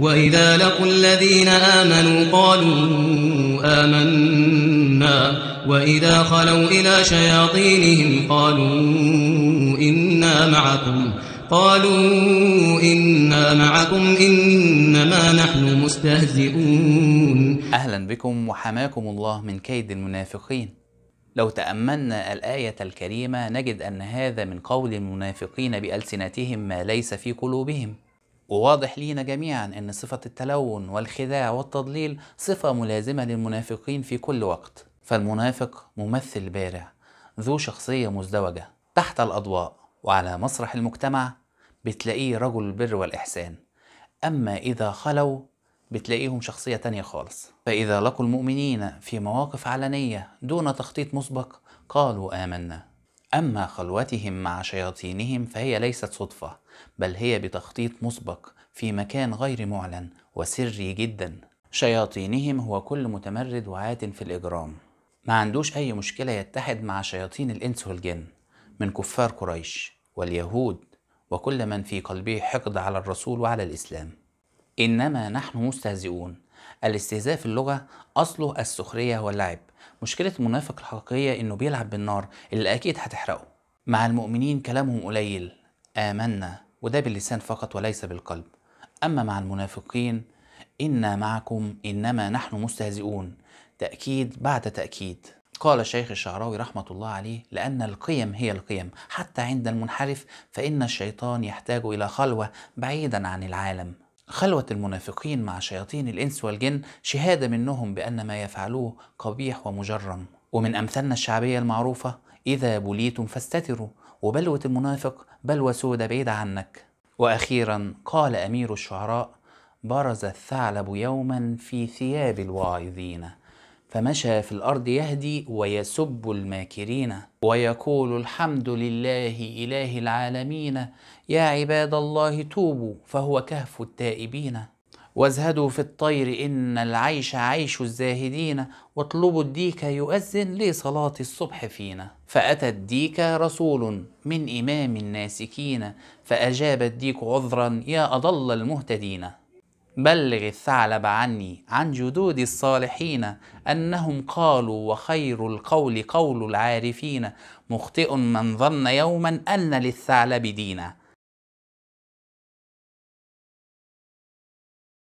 وَإِذَا لَقُوا الَّذِينَ آمَنُوا قَالُوا آمَنَّا وَإِذَا خَلَوْا إِلَى شَيَاطِينِهِمْ قَالُوا إِنَّا مَعَكُمْ قَالُوا إِنَّا مَعَكُمْ إِنَّمَا نَحْنُ مُسْتَهْزِئُونَ أهلا بكم وحماكم الله من كيد المنافقين لو تأملنا الآية الكريمة نجد أن هذا من قول المنافقين بألسنتهم ما ليس في قلوبهم وواضح لينا جميعا أن صفة التلون والخداع والتضليل صفة ملازمة للمنافقين في كل وقت فالمنافق ممثل بارع ذو شخصية مزدوجة تحت الأضواء وعلى مسرح المجتمع بتلاقيه رجل البر والإحسان أما إذا خلوا بتلاقيهم شخصية تانية خالص فإذا لقوا المؤمنين في مواقف علنية دون تخطيط مسبق قالوا آمنا أما خلوتهم مع شياطينهم فهي ليست صدفة بل هي بتخطيط مسبق في مكان غير معلن وسري جدا شياطينهم هو كل متمرد وعات في الإجرام ما عندوش أي مشكلة يتحد مع شياطين الإنس والجن من كفار قريش واليهود وكل من في قلبه حقد على الرسول وعلى الإسلام إنما نحن مستهزئون الاستهزاء في اللغة أصله السخرية واللعب مشكلة المنافق الحقيقية إنه بيلعب بالنار اللي أكيد هتحرقه مع المؤمنين كلامهم قليل آمنا وده باللسان فقط وليس بالقلب أما مع المنافقين إنا معكم إنما نحن مستهزئون تأكيد بعد تأكيد قال الشيخ الشعراوي رحمة الله عليه لأن القيم هي القيم حتى عند المنحرف فإن الشيطان يحتاج إلى خلوة بعيدا عن العالم خلوة المنافقين مع شياطين الإنس والجن شهادة منهم بأن ما يفعلوه قبيح ومجرم ومن أمثالنا الشعبية المعروفة إذا بليتم فاستتروا وبلوة المنافق بلوة سودة بعيدة عنك وأخيرا قال أمير الشعراء برز الثعلب يوما في ثياب الواعظين فمشى في الأرض يهدي ويسب الماكرين ويقول الحمد لله إله العالمين يا عباد الله توبوا فهو كهف التائبين وازهدوا في الطير إن العيش عيش الزاهدين واطلبوا الديك يؤذن لصلاة الصبح فينا فأتى الديك رسول من إمام الناسكين فأجاب الديك عذرا يا أضل المهتدين بلغ الثعلب عني عن جدود الصالحين أنهم قالوا وخير القول قول العارفين مخطئ من ظن يوما أن للثعلب دينا